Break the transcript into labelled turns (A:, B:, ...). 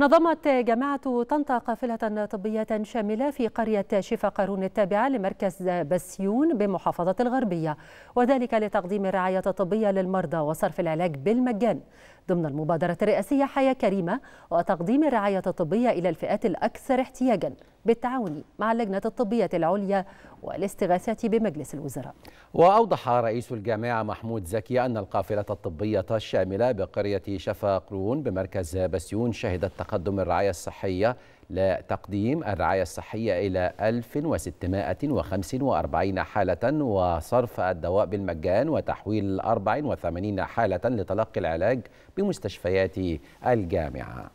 A: نظمت جامعة طنطا قافلة طبية شاملة في قرية شفا قارون التابعة لمركز بسيون بمحافظة الغربية وذلك لتقديم الرعاية الطبية للمرضى وصرف العلاج بالمجان ضمن المبادرة الرئاسية حياة كريمة وتقديم الرعاية الطبية إلى الفئات الأكثر احتياجاً بالتعاون مع اللجنة الطبية العليا والاستغاثة بمجلس الوزراء
B: وأوضح رئيس الجامعة محمود زكي أن القافلة الطبية الشاملة بقرية شفاقرون بمركز بسيون شهدت تقدم الرعاية الصحية لتقديم الرعاية الصحية إلى 1645 حالة وصرف الدواء بالمجان وتحويل 84 حالة لتلقي العلاج بمستشفيات الجامعه